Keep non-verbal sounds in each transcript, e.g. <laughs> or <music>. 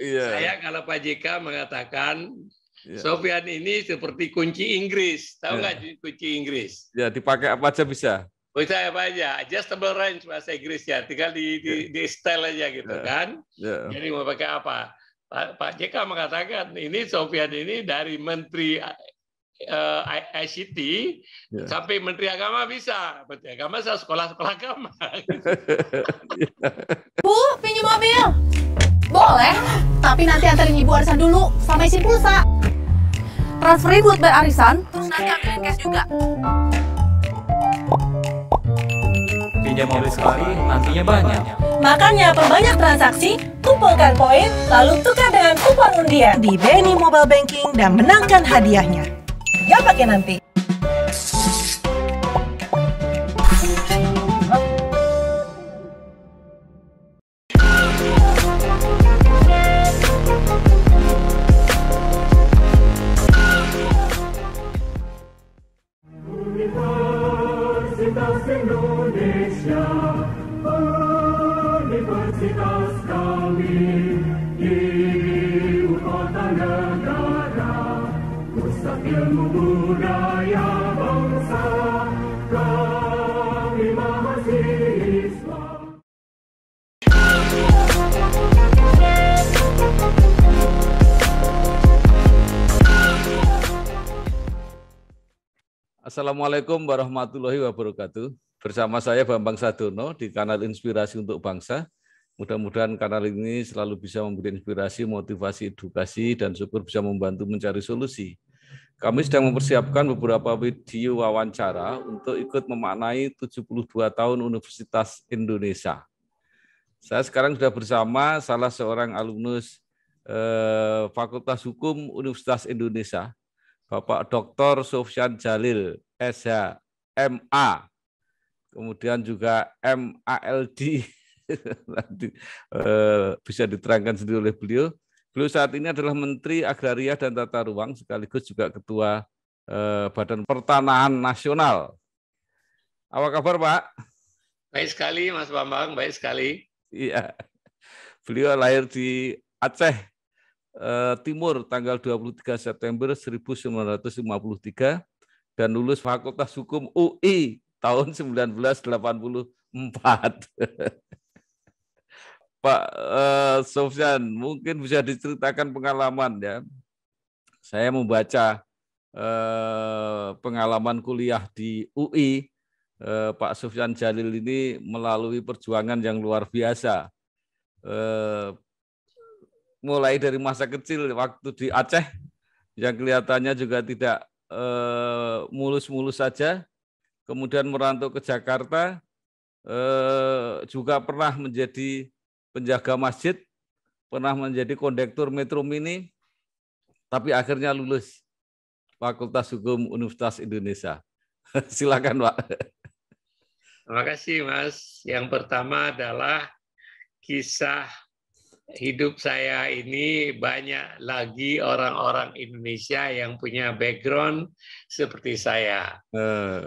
Yeah. Saya kalau Pak JK mengatakan yeah. Sofian ini seperti kunci Inggris. Tahu iya. nggak yeah. kunci Inggris? Ya, yeah, dipakai apa aja bisa. Bisa apa aja, adjustable range bahasa Inggrisnya. Tinggal di, yeah. di, iya. di style aja gitu yeah. kan. Yeah. Jadi mau pakai apa? Pak, Pak JK mengatakan ini Sofian ini dari Menteri uh, eh, ICT yeah. sampai Menteri Agama bisa. Menteri Agama saya sekolah-sekolah agama. <laughs> Iya. Bu, pinjam mobil. Boleh, tapi nanti anterin ibu arisan dulu sama isi pulsa. Transferin buat bayar arisan, terus nanti ambilin cash juga. Pinjam mobil sekali, nantinya banyak. Makanya perbanyak transaksi, kumpulkan poin, lalu tukar dengan kupon undian di Beni Mobile Banking dan menangkan hadiahnya. Ya pakai nanti. Assalamualaikum warahmatullahi wabarakatuh. Bersama saya Bambang Sadono di kanal Inspirasi untuk Bangsa. Mudah-mudahan kanal ini selalu bisa memberi inspirasi, motivasi, edukasi, dan syukur bisa membantu mencari solusi. Kami sedang mempersiapkan beberapa video wawancara untuk ikut memaknai 72 tahun Universitas Indonesia. Saya sekarang sudah bersama salah seorang alumnus eh, Fakultas Hukum Universitas Indonesia, Bapak Dr. Sofyan Jalil, SH, kemudian juga MALD, <laughs> nanti eh, bisa diterangkan sendiri oleh beliau. Beliau saat ini adalah Menteri Agraria dan Tata Ruang, sekaligus juga Ketua eh, Badan Pertanahan Nasional. Apa kabar, Pak? Baik sekali, Mas Bambang, baik sekali. Iya. Beliau lahir di Aceh Eh, Timur tanggal 23 September 1953 dan lulus Fakultas Hukum UI tahun 1984. <laughs> Pak eh, Sofyan, mungkin bisa diceritakan pengalaman ya. Saya membaca eh, pengalaman kuliah di UI Pak Sofyan Jalil ini melalui perjuangan yang luar biasa mulai dari masa kecil waktu di Aceh yang kelihatannya juga tidak eh, mulus-mulus eh, saja, kemudian merantau ke Jakarta, eh, juga pernah menjadi penjaga masjid, pernah menjadi kondektur metro mini, tapi akhirnya lulus Fakultas Hukum Universitas Indonesia. <laughs> Silakan Pak. Terima kasih Mas. Yang pertama adalah kisah hidup saya ini banyak lagi orang-orang Indonesia yang punya background seperti saya.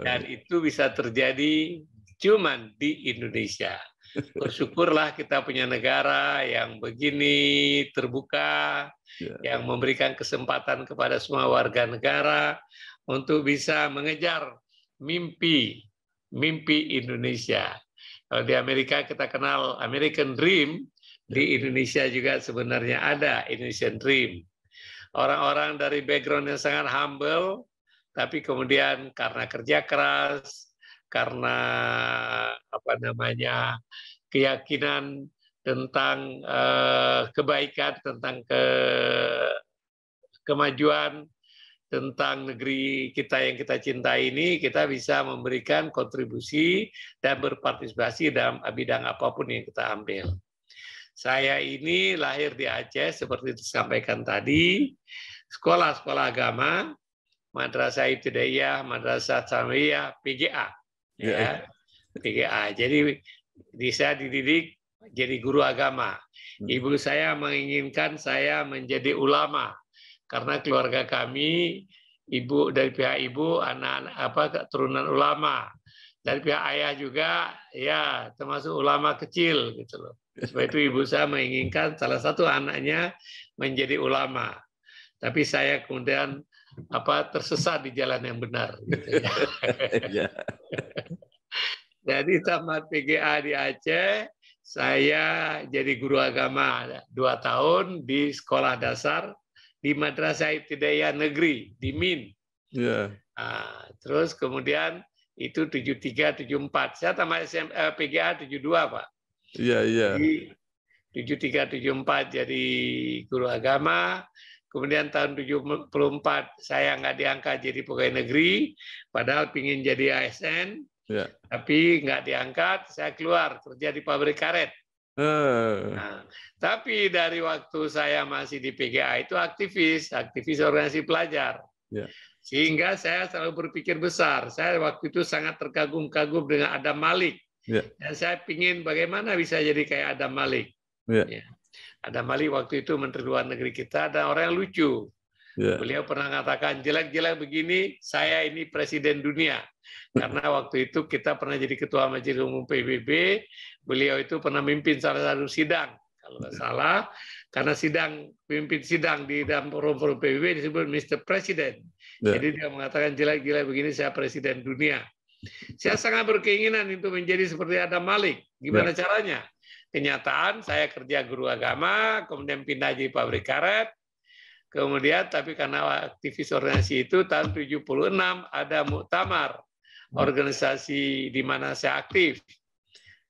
Dan itu bisa terjadi cuma di Indonesia. <laughs> Bersyukurlah kita punya negara yang begini terbuka, ya. yang memberikan kesempatan kepada semua warga negara untuk bisa mengejar mimpi, mimpi Indonesia. Kalau di Amerika kita kenal American Dream, di Indonesia juga sebenarnya ada Indonesian Dream. Orang-orang dari background yang sangat humble, tapi kemudian karena kerja keras, karena apa namanya keyakinan tentang eh, kebaikan, tentang ke kemajuan, tentang negeri kita yang kita cintai ini, kita bisa memberikan kontribusi dan berpartisipasi dalam bidang apapun yang kita ambil. Saya ini lahir di Aceh seperti disampaikan tadi, sekolah-sekolah agama, Madrasah Ibtidaiyah, Madrasah Tsanawiyah, PGA. Ya. PGA. Ya. Jadi di saya dididik jadi guru agama. Hmm. Ibu saya menginginkan saya menjadi ulama karena keluarga kami ibu dari pihak ibu anak apa keturunan ulama dari pihak ayah juga ya termasuk ulama kecil gitu loh Sebab itu ibu saya menginginkan salah satu anaknya menjadi ulama. Tapi saya kemudian apa tersesat di jalan yang benar. Gitu ya. Iya. <laughs> Jadi tamat PGA di Aceh, saya jadi guru agama dua tahun di sekolah dasar di Madrasah Ibtidaiyah Negeri di Min. Yeah. Iya. Nah, terus kemudian itu 73 74. Saya tamat SMA eh, tujuh PGA 72, Pak. Iya, iya. 73 74 jadi guru agama, Kemudian tahun 74 saya nggak diangkat jadi pegawai negeri, padahal pingin jadi ASN, ya. tapi nggak diangkat. Saya keluar kerja di pabrik karet. Uh. Nah, tapi dari waktu saya masih di PGA itu aktivis, aktivis organisasi pelajar. Ya. Sehingga saya selalu berpikir besar. Saya waktu itu sangat terkagum-kagum dengan Adam Malik. Yeah. Ya, saya ingin bagaimana bisa jadi kayak Adam Malik. Yeah. Ya. Adam Malik waktu itu Menteri Luar Negeri kita ada orang yang lucu. Yeah. Beliau pernah mengatakan jelek-jelek begini, saya ini presiden dunia. Karena <laughs> waktu itu kita pernah jadi ketua Majelis Umum PBB, beliau itu pernah memimpin salah satu sidang kalau nggak ya. salah, karena sidang pimpin sidang di dalam forum-forum PBB disebut Mr. Presiden. Yeah. Jadi dia mengatakan jelek-jelek begini saya presiden dunia. Saya sangat berkeinginan untuk menjadi seperti Adam Malik. Gimana ya. caranya? Kenyataan saya kerja guru agama, kemudian pindah jadi pabrik karet, Kemudian tapi karena aktivis organisasi itu tahun 76 ada muktamar hmm. organisasi di mana saya aktif.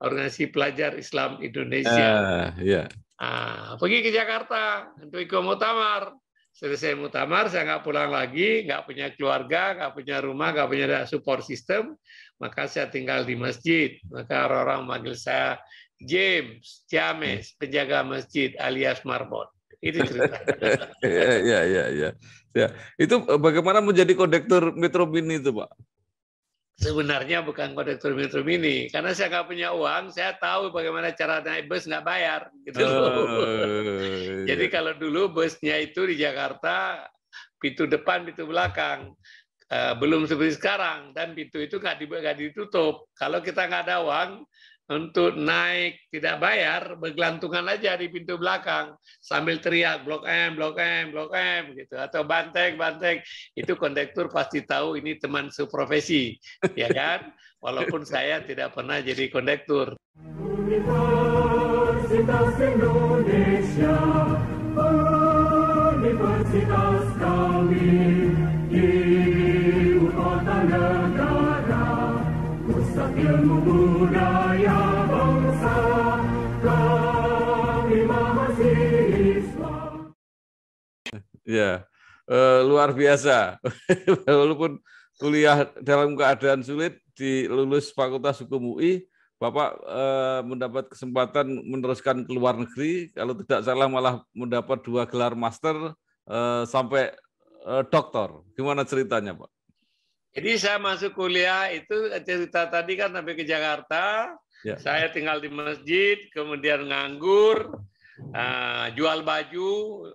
Organisasi Pelajar Islam Indonesia. Uh, ah, yeah. Ah, pergi ke Jakarta untuk ikut muktamar selesai mutamar saya nggak pulang lagi, nggak punya keluarga, nggak punya rumah, nggak punya support system, maka saya tinggal di masjid. Maka orang-orang manggil saya James, James, penjaga masjid alias Marbot. Itu cerita. <laughs> ya, ya, ya, ya. ya. Itu eh, bagaimana menjadi kondektur Metro Mini itu, Pak? sebenarnya bukan kode metrum ini karena saya nggak punya uang saya tahu bagaimana cara naik bus nggak bayar gitu loh iya. jadi kalau dulu busnya itu di Jakarta pintu depan pintu belakang eh, belum seperti sekarang dan pintu itu nggak ditutup kalau kita nggak ada uang untuk naik tidak bayar bergelantungan aja di pintu belakang sambil teriak blok M blok M blok M gitu atau banteng banteng itu kondektur pasti tahu ini teman seprofesi ya kan walaupun saya tidak pernah jadi kondektur Universitas Indonesia Universitas kami di ibu kota negara Pusat ilmu budaya Ya, uh, luar biasa. <laughs> Walaupun kuliah dalam keadaan sulit di lulus Fakultas Hukum UI, Bapak uh, mendapat kesempatan meneruskan ke luar negeri. Kalau tidak salah malah mendapat dua gelar master uh, sampai uh, doktor. Gimana ceritanya, Pak? Jadi saya masuk kuliah itu cerita tadi kan sampai ke Jakarta. Ya. Saya tinggal di masjid, kemudian nganggur, uh, jual baju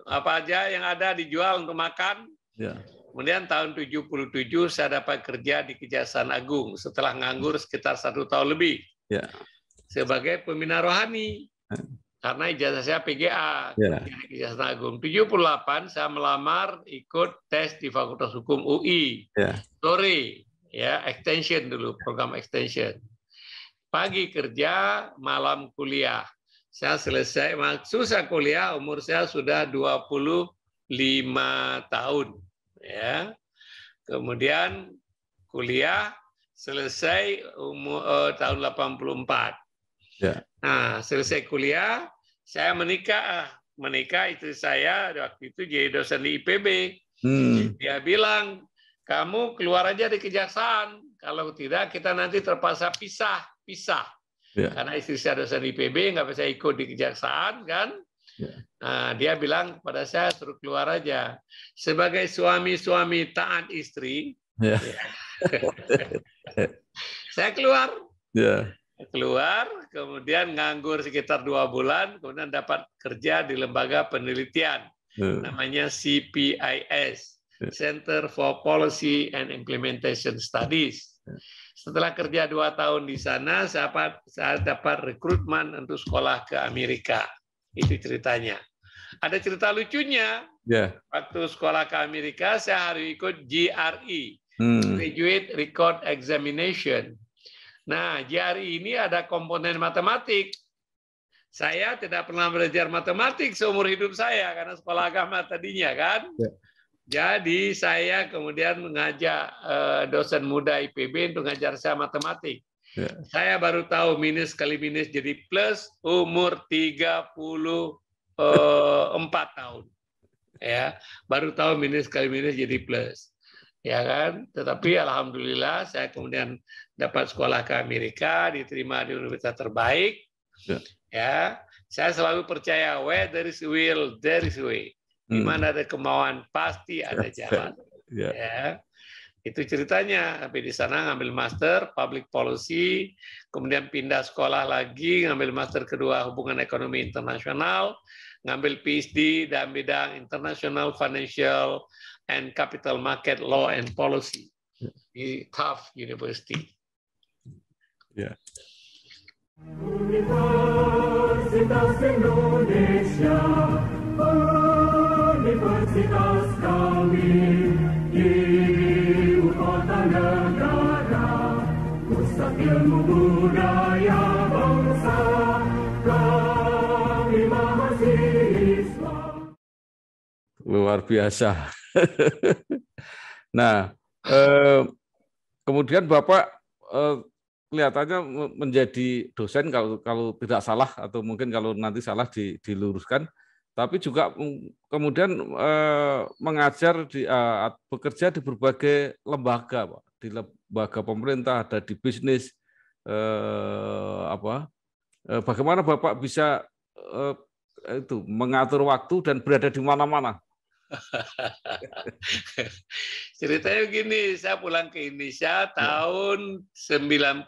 apa aja yang ada dijual untuk makan. Ya. Kemudian tahun 77 saya dapat kerja di Kejaksaan Agung setelah nganggur sekitar satu tahun lebih ya. sebagai pembina rohani ya. karena ijazah saya PGA ya. di Kejaksaan Agung. 78 saya melamar ikut tes di Fakultas Hukum UI ya. sore ya extension dulu program extension pagi kerja malam kuliah saya selesai, maksud saya kuliah umur saya sudah 25 tahun. ya. Kemudian kuliah selesai umur uh, tahun 84. Ya. Nah, selesai kuliah, saya menikah. Ah, menikah itu saya waktu itu jadi dosen di IPB. Hmm. Dia bilang, kamu keluar aja di kejaksaan. Kalau tidak, kita nanti terpaksa pisah. Pisah. Yeah. Karena istri saya dosen IPB, nggak bisa ikut di kejaksaan, kan? Yeah. Nah, dia bilang pada saya suruh keluar aja. Sebagai suami-suami taat istri, yeah. Ya. <laughs> saya keluar. Yeah. Keluar, kemudian nganggur sekitar dua bulan, kemudian dapat kerja di lembaga penelitian, yeah. namanya CPIS, yeah. Center for Policy and Implementation Studies. Yeah. Setelah kerja dua tahun di sana, saya dapat, rekrutmen untuk sekolah ke Amerika. Itu ceritanya. Ada cerita lucunya. Yeah. Waktu sekolah ke Amerika, saya harus ikut GRE, hmm. Graduate Record Examination. Nah, GRE ini ada komponen matematik. Saya tidak pernah belajar matematik seumur hidup saya karena sekolah agama tadinya kan. Yeah. Jadi saya kemudian mengajak eh, dosen muda IPB untuk mengajar saya matematik. Ya. Saya baru tahu minus kali minus jadi plus umur 34 eh, tahun. Ya, baru tahu minus kali minus jadi plus. Ya kan? Tetapi alhamdulillah saya kemudian dapat sekolah ke Amerika, diterima di universitas terbaik. Ya. ya. Saya selalu percaya where there is will, there is way. Di hmm. mana ada kemauan pasti ada <laughs> jalan. Ya. Ya. Itu ceritanya. Tapi di sana ngambil master public policy, kemudian pindah sekolah lagi, ngambil master kedua hubungan ekonomi internasional, ngambil PhD dalam bidang international financial and capital market law and policy di Tufts University. Ya. Universitas Indonesia luar biasa <laughs> nah eh, kemudian bapak eh, kelihatannya menjadi dosen kalau kalau tidak salah atau mungkin kalau nanti salah diluruskan tapi juga mm, kemudian eh, mengajar di eh, bekerja di berbagai lembaga, Pak. Di lembaga pemerintah ada di bisnis eh, apa? bagaimana Bapak bisa itu mengatur waktu dan berada di mana-mana? <laughs> Ceritanya gini, saya pulang ke Indonesia ya. tahun 93.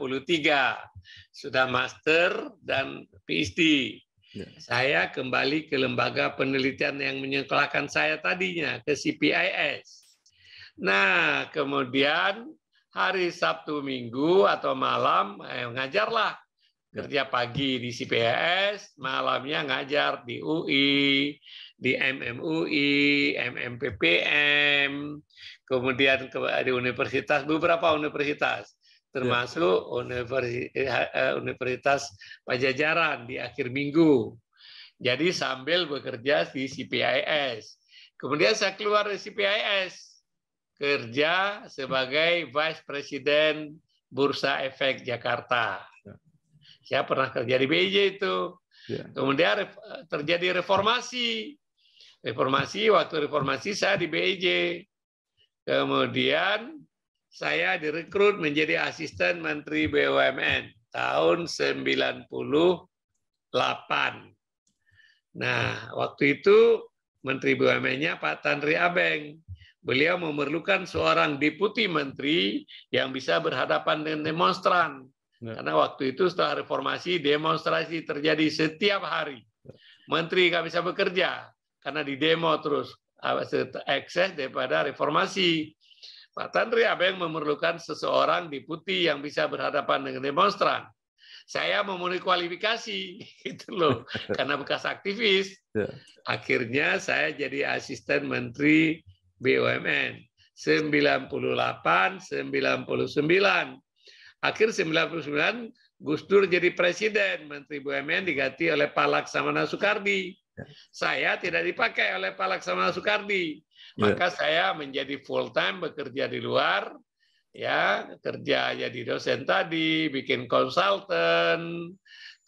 Sudah master dan PhD. Ya. Saya kembali ke lembaga penelitian yang menyekolahkan saya tadinya, ke CPIS. Nah, kemudian hari Sabtu Minggu atau malam, eh, ngajarlah. Kerja pagi di CPIS, malamnya ngajar di UI, di MMUI, MMPPM, kemudian ke, di universitas, beberapa universitas. Iya. termasuk eh, eh, Universitas Pajajaran di akhir minggu. Jadi sambil bekerja di CPIS. Kemudian saya keluar dari CPIS, kerja sebagai Vice President Bursa Efek Jakarta. Ya. Saya pernah kerja di BJ itu. Ya. Kemudian terjadi reformasi. Reformasi, waktu reformasi saya di BJ. Kemudian saya direkrut menjadi asisten Menteri BUMN tahun 98. Nah, waktu itu Menteri BUMN-nya Pak Tanri Abeng. Beliau memerlukan seorang deputi menteri yang bisa berhadapan dengan demonstran. Ya. Karena waktu itu setelah reformasi, demonstrasi terjadi setiap hari. Menteri nggak bisa bekerja karena di demo terus eh, ekses daripada reformasi. Pak Tantri, apa yang memerlukan seseorang di putih yang bisa berhadapan dengan demonstran? Saya memenuhi kualifikasi, <laughs> gitu loh, karena bekas aktivis. Ya. Akhirnya saya jadi asisten menteri BUMN 98, 99. Akhir 99 Gus Dur jadi presiden, Menteri BUMN diganti oleh Pak Laksamana Soekardi. Ya. Saya tidak dipakai oleh Pak Laksamana Soekardi. Ya. Maka yeah. saya menjadi full time bekerja di luar, ya kerja jadi dosen tadi, bikin konsultan,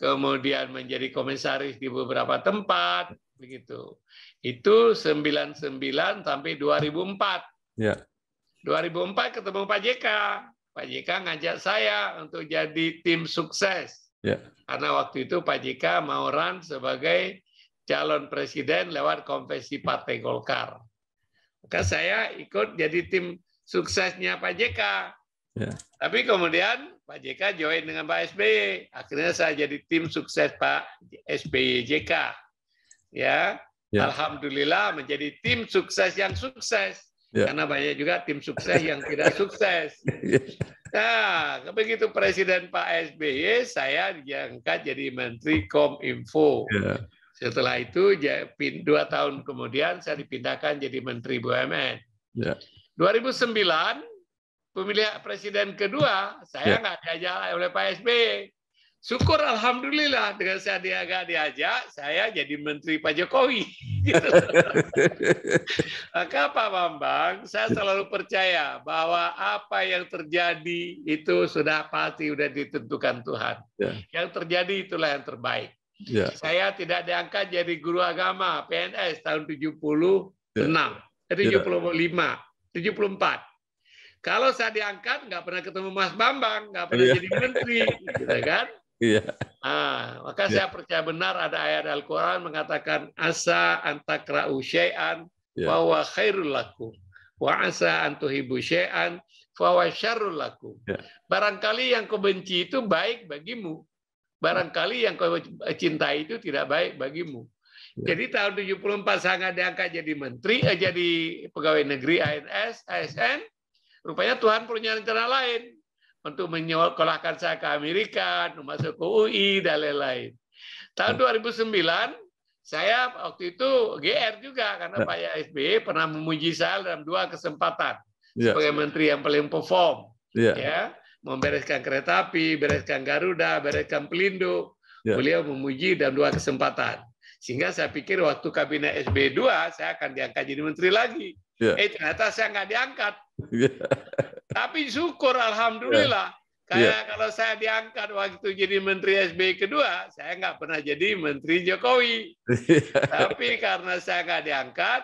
kemudian menjadi komisaris di beberapa tempat, begitu. Itu 99 sampai 2004. Ya. Yeah. 2004 ketemu Pak JK. Pak JK ngajak saya untuk jadi tim sukses. Ya. Karena waktu itu Pak JK mau run sebagai calon presiden lewat konvensi Partai Golkar. Maka saya ikut jadi tim suksesnya Pak JK. Ya. Tapi kemudian Pak JK join dengan Pak SBY. Akhirnya saya jadi tim sukses Pak SBY JK. Ya, ya. Alhamdulillah menjadi tim sukses yang sukses. Ya. Karena banyak juga tim sukses yang tidak sukses. <laughs> Ya. Nah, begitu Presiden Pak SBY, saya diangkat jadi Menteri Kominfo. Ya. Setelah itu dua tahun kemudian saya dipindahkan jadi Menteri BUMN. Ya. 2009 pemilihan presiden kedua saya ya. nggak ya. diajak oleh Pak SBY. Syukur alhamdulillah dengan saya diaga diajak saya jadi Menteri Pak Jokowi. <laughs> Gitu. Maka Pak Bambang saya selalu percaya bahwa apa yang terjadi itu sudah pasti sudah ditentukan Tuhan. Ya. Yang terjadi itulah yang terbaik. Yeah. Saya tidak diangkat jadi guru agama PNS tahun 76, yeah. 75, 74. Kalau saya diangkat nggak pernah ketemu Mas Bambang, nggak pernah yeah. jadi menteri, gitu kan? Yeah. Ah, maka yeah. saya percaya benar ada ayat Al-Qur'an mengatakan asa antakra'u syai'an yeah. wa khairul laku wa asa antuhibu syai'an fa laku Ya. Barangkali yang kau benci itu baik bagimu. Barangkali yang kau cintai itu tidak baik bagimu. Ya. Jadi tahun 74 sangat diangkat jadi menteri, eh, jadi pegawai negeri ANS, ASN. Rupanya Tuhan punya rencana lain untuk menyekolahkan saya ke Amerika, masuk ke UI dan lain-lain. Tahun 2009 ya. saya waktu itu GR juga karena ya. Pak SBY pernah memuji saya dalam dua kesempatan ya. sebagai menteri yang paling perform. Ya. Ya membereskan kereta api, bereskan Garuda, bereskan Pelindo. Yeah. Beliau memuji dalam dua kesempatan. Sehingga saya pikir waktu kabinet SB2 saya akan diangkat jadi menteri lagi. Yeah. Eh ternyata saya nggak diangkat. Yeah. Tapi syukur alhamdulillah. Yeah. Kayak yeah. kalau saya diangkat waktu jadi menteri SB kedua, saya nggak pernah jadi menteri Jokowi. <laughs> Yeah. Tapi karena saya nggak diangkat,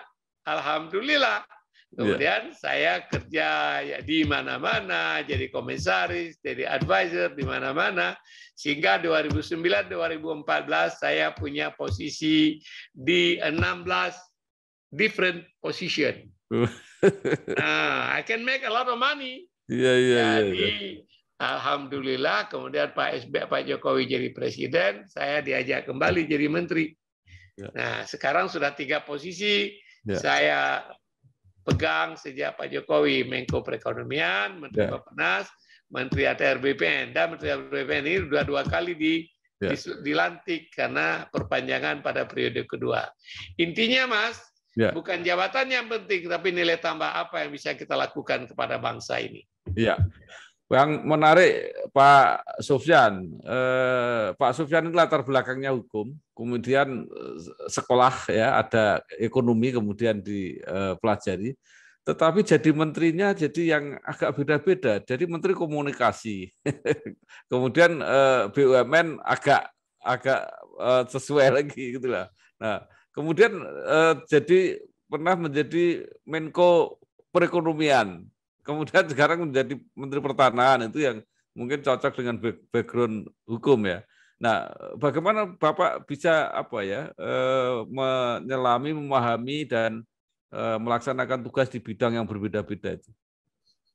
alhamdulillah Iya. Kemudian yeah. saya kerja ya, di mana-mana, jadi komisaris, jadi advisor di mana-mana, sehingga 2009-2014 saya punya posisi di 16 different position. <laughs> nah, I can make a lot of money. yeah, yeah, iya, Jadi, iya. Alhamdulillah, kemudian Pak SB, Pak Jokowi jadi presiden, saya diajak kembali jadi menteri. Nah, sekarang sudah tiga posisi. Yeah. Saya pegang sejak Pak Jokowi Menko Perekonomian, Menteri yeah. Ya. Bapenas, Menteri ATR BPN dan Menteri ATR BPN ini dua dua kali di yeah. dilantik karena perpanjangan pada periode kedua. Intinya Mas, yeah. bukan jabatan yang penting tapi nilai tambah apa yang bisa kita lakukan kepada bangsa ini. Yeah. Yang menarik Pak Sofyan, eh, Pak Sofyan itu latar belakangnya hukum, kemudian eh, sekolah ya ada ekonomi kemudian dipelajari, eh, tetapi jadi menterinya jadi yang agak beda-beda. Jadi menteri komunikasi, <laughs> kemudian eh, BUMN agak agak eh, sesuai lagi gitulah. Nah kemudian eh, jadi pernah menjadi Menko Perekonomian kemudian sekarang menjadi Menteri Pertanahan itu yang mungkin cocok dengan background hukum ya. Nah, bagaimana Bapak bisa apa ya eh, menyelami, memahami dan eh, melaksanakan tugas di bidang yang berbeda-beda itu?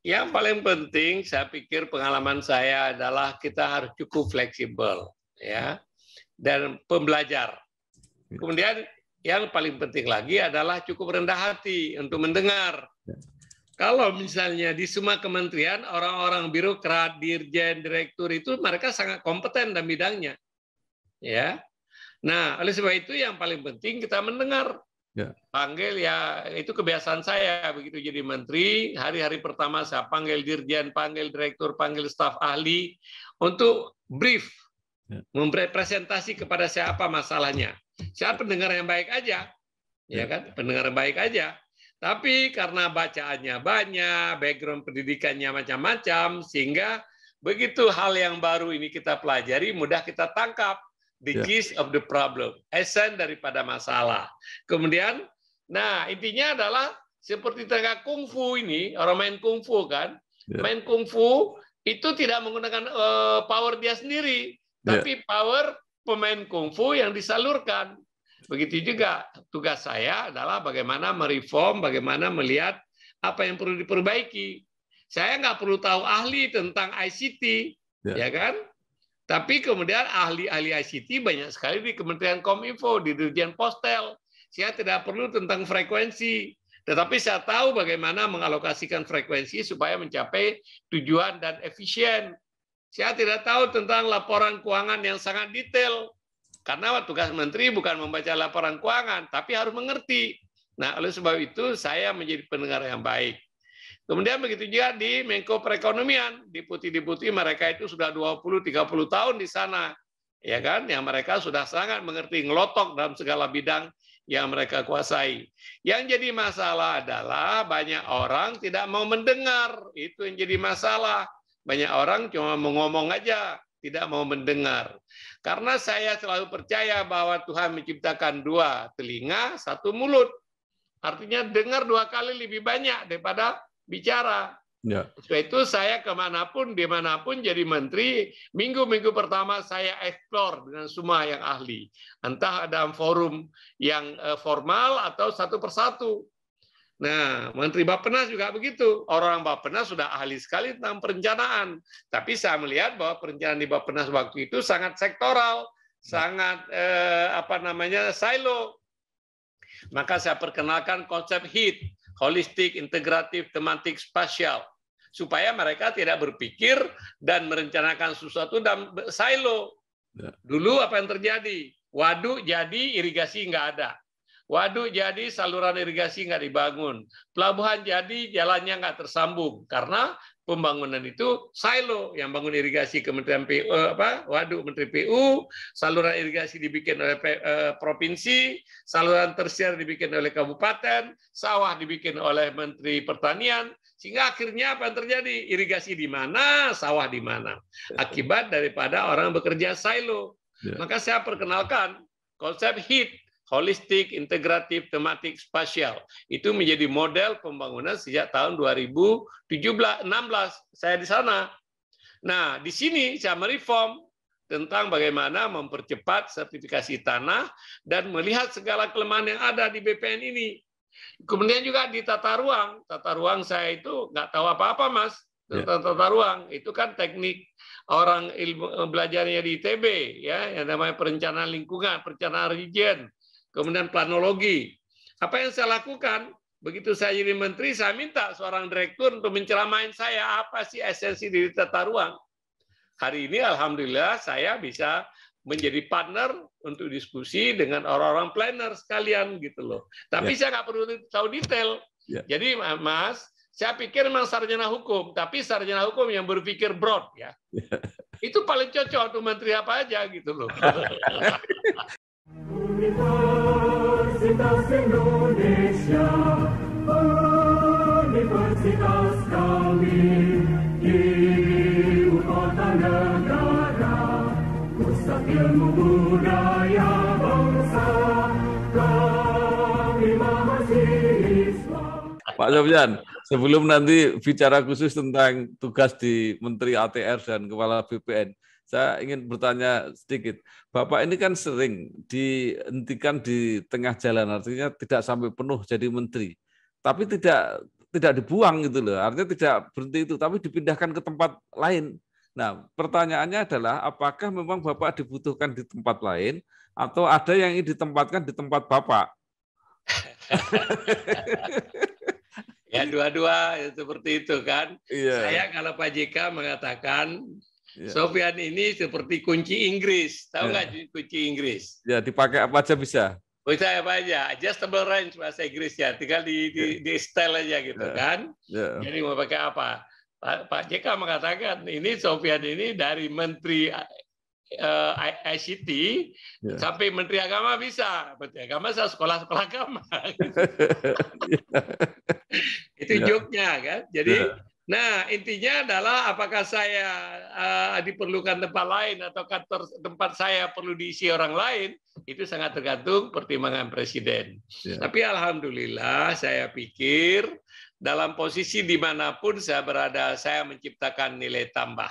Yang paling penting saya pikir pengalaman saya adalah kita harus cukup fleksibel ya dan pembelajar. Ya. Kemudian yang paling penting lagi adalah cukup rendah hati untuk mendengar ya. Kalau misalnya di semua kementerian, orang-orang birokrat, dirjen, direktur itu mereka sangat kompeten dalam bidangnya. ya. Nah, oleh sebab itu yang paling penting kita mendengar. Ya. Panggil ya, itu kebiasaan saya. Begitu jadi menteri, hari-hari pertama saya panggil dirjen, panggil direktur, panggil staf ahli untuk brief, ya. mempresentasi kepada siapa masalahnya. Siapa pendengar yang baik aja, ya, ya kan? Pendengar yang baik aja. Tapi karena bacaannya banyak, background pendidikannya macam-macam, sehingga begitu hal yang baru ini kita pelajari, mudah kita tangkap the yeah. gist of the problem, esen daripada masalah. Kemudian, nah intinya adalah seperti tengah kungfu ini, orang main kungfu kan, yeah. main kungfu itu tidak menggunakan uh, power dia sendiri, ya. tapi power pemain kungfu yang disalurkan. Begitu juga tugas saya adalah bagaimana mereform, bagaimana melihat apa yang perlu diperbaiki. Saya nggak perlu tahu ahli tentang ICT, ya, ya kan? Tapi kemudian ahli-ahli ICT banyak sekali di Kementerian Kominfo, di Dirjen Postel. Saya tidak perlu tentang frekuensi, tetapi saya tahu bagaimana mengalokasikan frekuensi supaya mencapai tujuan dan efisien. Saya tidak tahu tentang laporan keuangan yang sangat detail, karena tugas menteri bukan membaca laporan keuangan, tapi harus mengerti. Nah, oleh sebab itu saya menjadi pendengar yang baik. Kemudian begitu juga di Menko Perekonomian, putih putih mereka itu sudah 20-30 tahun di sana. Ya kan? Yang mereka sudah sangat mengerti ngelotok dalam segala bidang yang mereka kuasai. Yang jadi masalah adalah banyak orang tidak mau mendengar. Itu yang jadi masalah. Banyak orang cuma mengomong aja tidak mau mendengar. Karena saya selalu percaya bahwa Tuhan menciptakan dua telinga, satu mulut. Artinya dengar dua kali lebih banyak daripada bicara. Ya. Setelah itu saya kemanapun, dimanapun jadi menteri, minggu-minggu pertama saya eksplor dengan semua yang ahli. Entah ada forum yang eh, formal atau satu persatu. Nah, Menteri Bapenas juga begitu. Orang Bapenas sudah ahli sekali tentang perencanaan. Tapi saya melihat bahwa perencanaan di Bapenas waktu itu sangat sektoral, sangat eh, apa namanya silo. Maka saya perkenalkan konsep HIT, Holistic Integrative tematik, spasial, supaya mereka tidak berpikir dan merencanakan sesuatu dalam silo. Ya. Dulu apa yang terjadi? Waduk jadi irigasi nggak ada Waduh, jadi saluran irigasi nggak dibangun. Pelabuhan jadi jalannya nggak tersambung karena pembangunan itu silo yang bangun irigasi Kementerian PU eh, apa waduk Menteri PU, saluran irigasi dibikin oleh eh, provinsi, saluran tersier dibikin oleh kabupaten, sawah dibikin oleh Menteri Pertanian, sehingga akhirnya apa yang terjadi? Irigasi di mana, sawah di mana. Akibat daripada orang bekerja silo. Ya. Maka saya perkenalkan konsep HIT holistik, integratif, tematik, spasial. Itu menjadi model pembangunan sejak tahun 2017 16 saya di sana. Nah, di sini saya mereform tentang bagaimana mempercepat sertifikasi tanah dan melihat segala kelemahan yang ada di BPN ini. Kemudian juga di tata ruang, tata ruang saya itu nggak tahu apa-apa mas ya. tentang yeah. tata ruang. Itu kan teknik orang ilmu belajarnya di ITB ya, yang namanya perencanaan lingkungan, perencanaan region, kemudian planologi. Apa yang saya lakukan? Begitu saya jadi menteri, saya minta seorang direktur untuk menceramain saya apa sih esensi dari tata ruang. Hari ini alhamdulillah saya bisa menjadi partner untuk diskusi dengan orang-orang planner sekalian gitu loh. Tapi ya. saya nggak perlu tahu detail. Ya. Jadi Mas, saya pikir memang sarjana hukum, tapi sarjana hukum yang berpikir broad ya. ya. Itu paling cocok untuk menteri apa aja gitu loh. <laughs> Universitas Indonesia Universitas kami di Ibu kota negara Pusat ilmu budaya bangsa Kami mahasiswa Pak Sofyan, sebelum nanti bicara khusus tentang tugas di Menteri ATR dan Kepala BPN, saya ingin bertanya sedikit. Bapak ini kan sering dihentikan di tengah jalan, artinya tidak sampai penuh jadi menteri. Tapi tidak tidak dibuang gitu loh. Artinya tidak berhenti itu, tapi dipindahkan ke tempat lain. Nah, pertanyaannya adalah apakah memang Bapak dibutuhkan di tempat lain atau ada yang ingin ditempatkan di tempat Bapak? <laughs> ya dua-dua seperti itu kan. Iya. Saya kalau Pak JK mengatakan Ya. Sofian ini seperti kunci Inggris, tahu iya. nggak ya. kunci Inggris? Ya dipakai apa aja bisa. Bisa apa aja, adjustable range bahasa Inggris ya, tinggal di di, iya. di style aja gitu ya. kan. Ya. Jadi mau pakai apa? Pak, Pak JK mengatakan ini Sofian ini dari Menteri uh, eh, ICT yeah. sampai Menteri Agama bisa. Menteri Agama saya sekolah-sekolah agama. Gitu. <laughs> Iya. <laughs> yeah. Itu yeah. kan. Jadi yeah. Nah, intinya adalah apakah saya uh, diperlukan tempat lain atau kantor tempat saya perlu diisi orang lain, itu sangat tergantung pertimbangan presiden. Ya. Tapi alhamdulillah saya pikir dalam posisi dimanapun saya berada, saya menciptakan nilai tambah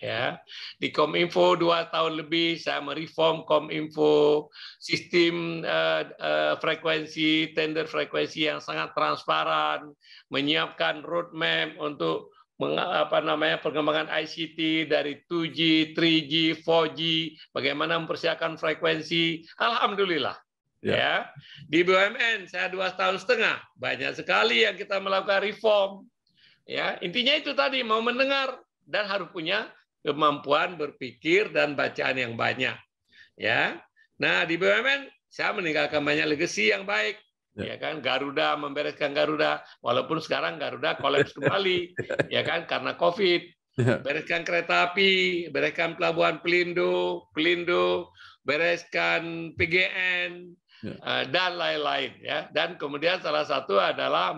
ya di Kominfo dua tahun lebih saya mereform Kominfo sistem uh, uh, frekuensi tender frekuensi yang sangat transparan menyiapkan roadmap untuk apa namanya perkembangan ICT dari 2G, 3G, 4G, bagaimana mempersiapkan frekuensi. Alhamdulillah. Ya. ya. Di BUMN saya dua tahun setengah banyak sekali yang kita melakukan reform. Ya, intinya itu tadi mau mendengar dan harus punya kemampuan berpikir dan bacaan yang banyak. Ya. Nah, di BUMN saya meninggalkan banyak legasi yang baik. Ya. ya. kan Garuda membereskan Garuda walaupun sekarang Garuda kolaps kembali <laughs> ya kan karena Covid. Ya. Bereskan kereta api, bereskan pelabuhan Pelindo, Pelindo, bereskan PGN ya. eh, dan lain-lain ya. Dan kemudian salah satu adalah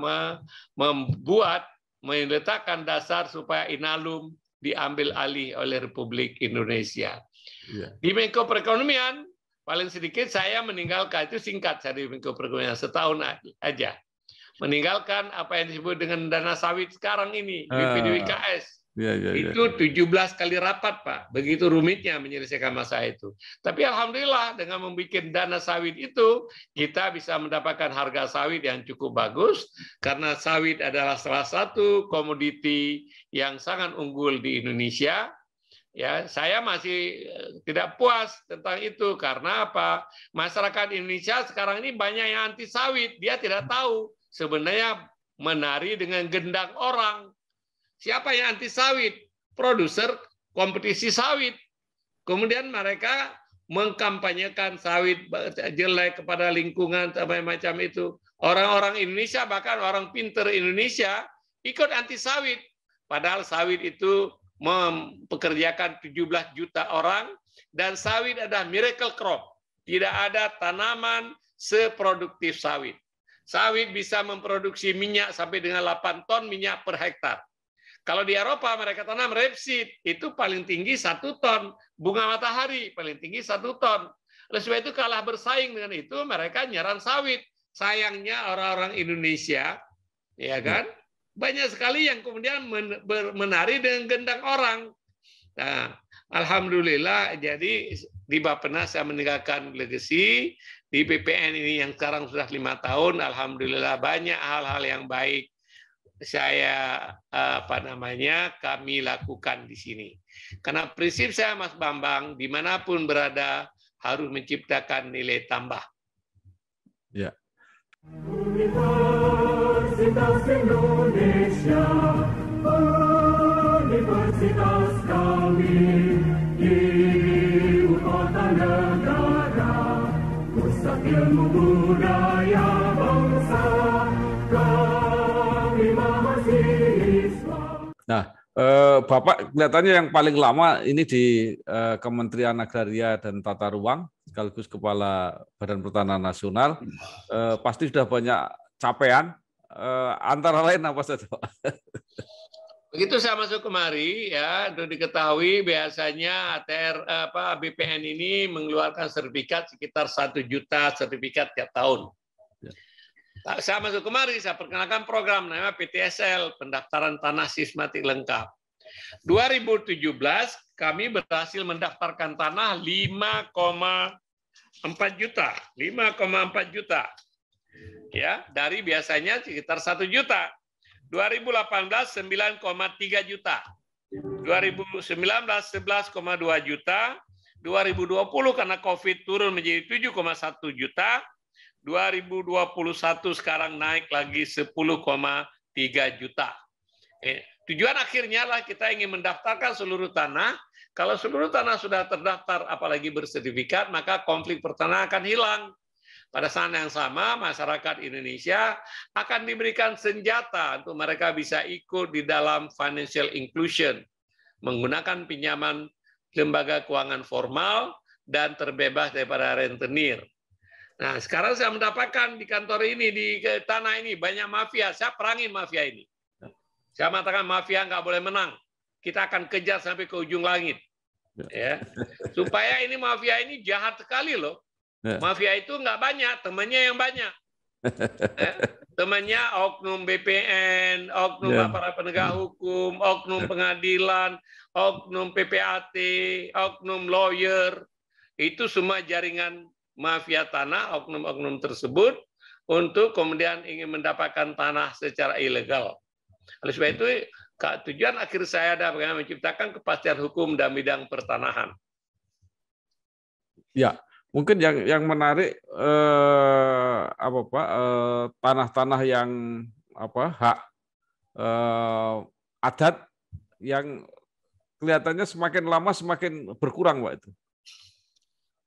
membuat meletakkan dasar supaya Inalum diambil alih oleh Republik Indonesia. Ya. Di Menko Perekonomian paling sedikit saya meninggalkan itu singkat dari Menko Perekonomian setahun aja meninggalkan apa yang disebut dengan dana sawit sekarang ini uh. Ya, ya, ya, itu ya. 17 kali rapat, Pak. Begitu rumitnya menyelesaikan masalah itu. Tapi alhamdulillah dengan membuat dana sawit itu, kita bisa mendapatkan harga sawit yang cukup bagus karena sawit adalah salah satu komoditi yang sangat unggul di Indonesia. Ya, saya masih eh, tidak puas tentang itu karena apa? Masyarakat Indonesia sekarang ini banyak yang anti sawit, dia tidak tahu sebenarnya menari dengan gendang orang Siapa yang anti sawit? Produser kompetisi sawit. Kemudian mereka mengkampanyekan sawit jelek kepada lingkungan sampai macam itu. Orang-orang Indonesia bahkan orang pinter Indonesia ikut anti sawit. Padahal sawit itu mempekerjakan 17 juta orang dan sawit adalah miracle crop. Tidak ada tanaman seproduktif sawit. Sawit bisa memproduksi minyak sampai dengan 8 ton minyak per hektar. Kalau di Eropa mereka tanam rapeseed itu paling tinggi satu ton, bunga matahari paling tinggi satu ton. Oleh sebab itu kalah bersaing dengan itu mereka nyaran sawit. Sayangnya orang-orang Indonesia, ya hmm. kan, banyak sekali yang kemudian menari dengan gendang orang. Nah, alhamdulillah jadi di Bappenas saya meninggalkan legacy, di BPN ini yang sekarang sudah lima tahun, alhamdulillah banyak hal-hal yang baik saya eh, apa namanya kami lakukan di sini. Karena prinsip saya Mas Bambang dimanapun berada harus menciptakan nilai tambah. Ya. Universitas Indonesia, Universitas kami di ibu kota negara, pusat ilmu budaya. Nah, eh, Bapak kelihatannya yang paling lama ini di eh, Kementerian Agraria dan Tata Ruang, sekaligus Kepala Badan Pertanahan Nasional, eh, pasti sudah banyak capaian. Eh, antara lain apa saja, Begitu saya masuk kemari ya untuk diketahui biasanya ATR apa BPN ini mengeluarkan sertifikat sekitar satu juta sertifikat tiap tahun. Saya masuk kemari, saya perkenalkan program namanya PTSL, Pendaftaran Tanah Sistematik Lengkap. 2017 kami berhasil mendaftarkan tanah 5,4 juta, 5,4 juta. Ya, dari biasanya sekitar 1 juta. 2018 9,3 juta. 2019 11,2 juta. 2020 karena Covid turun menjadi 7,1 juta. 2021 sekarang naik lagi 10,3 juta. Eh, tujuan akhirnya lah kita ingin mendaftarkan seluruh tanah. Kalau seluruh tanah sudah terdaftar, apalagi bersertifikat, maka konflik pertanahan akan hilang. Pada saat yang sama, masyarakat Indonesia akan diberikan senjata untuk mereka bisa ikut di dalam financial inclusion, menggunakan pinjaman lembaga keuangan formal dan terbebas daripada rentenir. Nah, sekarang saya mendapatkan di kantor ini, di tanah ini, banyak mafia. Saya perangin mafia ini. Saya mengatakan mafia nggak boleh menang. Kita akan kejar sampai ke ujung langit. Ya. ya. Supaya ini mafia ini jahat sekali loh. Ya. Mafia itu nggak banyak, temannya yang banyak. <laughs> Ya. Temannya oknum BPN, oknum ya. aparat penegak hukum, oknum pengadilan, oknum PPAT, oknum lawyer. Itu semua jaringan mafia tanah oknum-oknum tersebut untuk kemudian ingin mendapatkan tanah secara ilegal. Oleh sebab itu, tujuan akhir saya adalah bagaimana menciptakan kepastian hukum dalam bidang pertanahan. Ya, mungkin yang yang menarik eh, apa Pak tanah eh, tanah-tanah yang apa hak eh, adat yang kelihatannya semakin lama semakin berkurang Pak itu.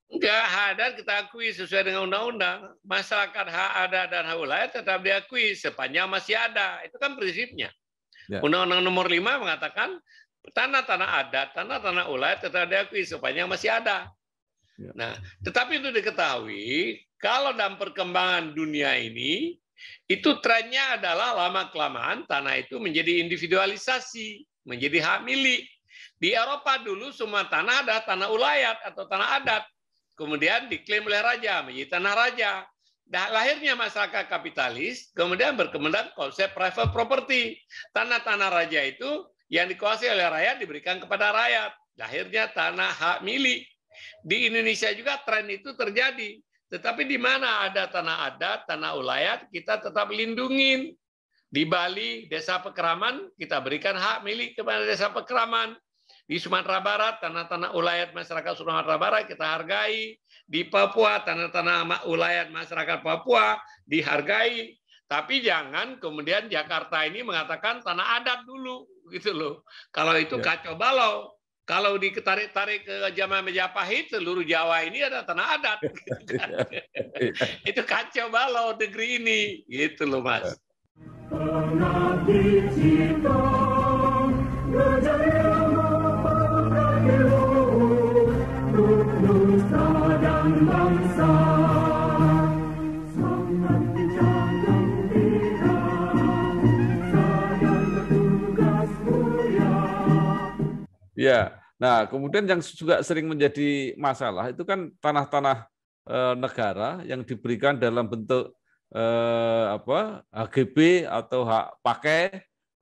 Enggak, hak adat kita akui sesuai dengan undang-undang. Masyarakat hak adat dan hak ulayat tetap diakui sepanjang masih ada. Itu kan prinsipnya. undang ya. Undang-undang nomor lima mengatakan tanah-tanah adat, tanah-tanah ulayat tetap diakui sepanjang masih ada. Ya. Nah, tetapi itu diketahui kalau dalam perkembangan dunia ini itu trennya adalah lama kelamaan tanah itu menjadi individualisasi, menjadi hak milik. Di Eropa dulu semua tanah ada tanah ulayat atau tanah adat kemudian diklaim oleh raja, menjadi tanah raja. Nah, lahirnya masyarakat kapitalis, kemudian berkembang konsep private property. Tanah-tanah raja itu yang dikuasai oleh rakyat diberikan kepada rakyat. Lahirnya tanah hak milik. Di Indonesia juga tren itu terjadi. Tetapi di mana ada tanah adat, tanah ulayat, kita tetap lindungin. Di Bali, desa pekeraman, kita berikan hak milik kepada desa pekeraman. Di Sumatera Barat, tanah-tanah ulayat masyarakat Sumatera Barat kita hargai. Di Papua, tanah-tanah ulayat masyarakat Papua dihargai. Tapi jangan kemudian Jakarta ini mengatakan tanah adat dulu, gitu loh. Kalau itu ya. kacau balau. Kalau ditarik-tarik ke zaman Majapahit, seluruh Jawa ini ada tanah adat. <laughs> itu kacau balau negeri ini, gitu loh mas. Tanah ya. Ya, nah kemudian yang juga sering menjadi masalah itu kan tanah-tanah eh, negara yang diberikan dalam bentuk e, apa HGB atau hak pakai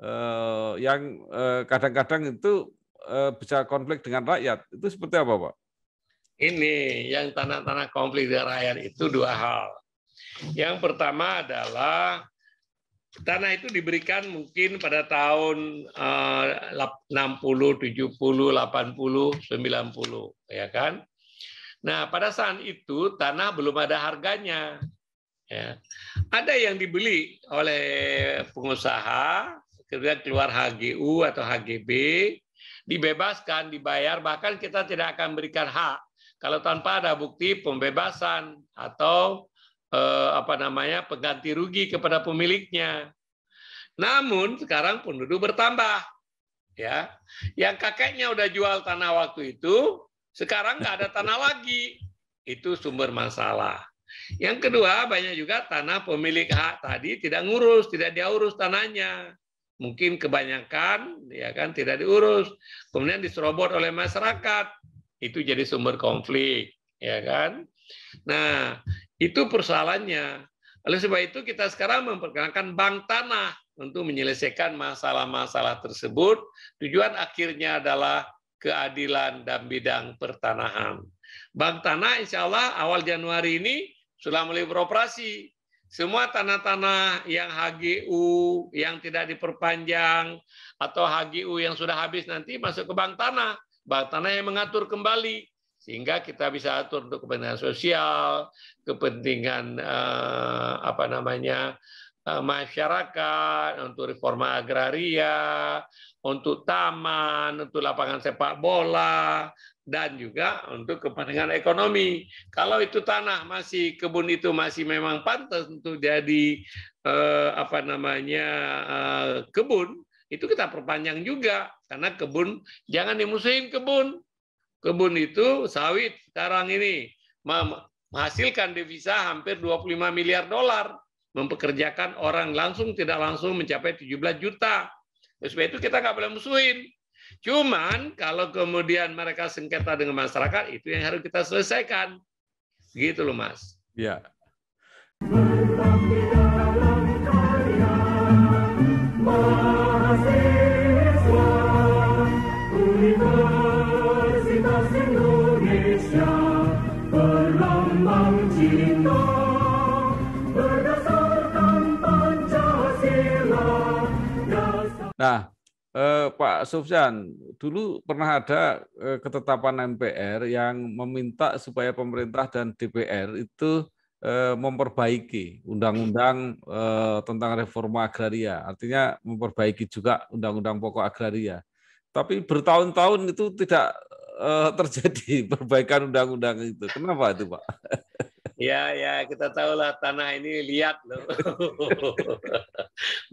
eh, yang kadang-kadang itu bisa konflik dengan rakyat. Itu seperti apa, Pak? Ini yang tanah-tanah konflik dengan rakyat itu dua hal. Yang pertama adalah tanah itu diberikan mungkin pada tahun 60, 70, 80, 90, ya kan? Nah, pada saat itu tanah belum ada harganya. Ya. Ada yang dibeli oleh pengusaha, kemudian keluar HGU atau HGB, dibebaskan, dibayar, bahkan kita tidak akan berikan hak kalau tanpa ada bukti pembebasan atau Eh, apa namanya pengganti rugi kepada pemiliknya. Namun sekarang penduduk bertambah, ya. Yang kakeknya udah jual tanah waktu itu, sekarang nggak ada tanah lagi. Itu sumber masalah. Yang kedua, banyak juga tanah pemilik hak tadi tidak ngurus, tidak diurus tanahnya. Mungkin kebanyakan ya kan tidak diurus, kemudian diserobot oleh masyarakat. Itu jadi sumber konflik, ya kan? Nah, itu persoalannya. Oleh sebab itu kita sekarang memperkenalkan bank tanah untuk menyelesaikan masalah-masalah tersebut. Tujuan akhirnya adalah keadilan dan bidang pertanahan. Bank tanah insya Allah awal Januari ini sudah mulai beroperasi. Semua tanah-tanah yang HGU, yang tidak diperpanjang, atau HGU yang sudah habis nanti masuk ke bank tanah. Bank tanah yang mengatur kembali sehingga kita bisa atur untuk kepentingan sosial, kepentingan eh, apa namanya eh, masyarakat, untuk reforma agraria, untuk taman, untuk lapangan sepak bola, dan juga untuk kepentingan ekonomi. Kalau itu tanah masih kebun itu masih memang pantas untuk jadi eh, apa namanya eh, kebun, itu kita perpanjang juga karena kebun jangan dimusuhin kebun kebun itu sawit sekarang ini menghasilkan devisa hampir 25 miliar dolar, mempekerjakan orang langsung tidak langsung mencapai 17 juta. Sebab itu kita nggak boleh musuhin. Cuman kalau kemudian mereka sengketa dengan masyarakat, itu yang harus kita selesaikan. Gitu loh, Mas. Ya. Yeah. Pak Sofyan, dulu pernah ada eh, ketetapan MPR yang meminta supaya pemerintah dan DPR itu eh, memperbaiki undang-undang eh, tentang reforma agraria, artinya memperbaiki juga undang-undang pokok agraria. Tapi bertahun-tahun itu tidak terjadi <laughs> perbaikan undang-undang itu. Kenapa itu, Pak? Ya, ya, kita tahulah tanah ini lihat loh. <laughs>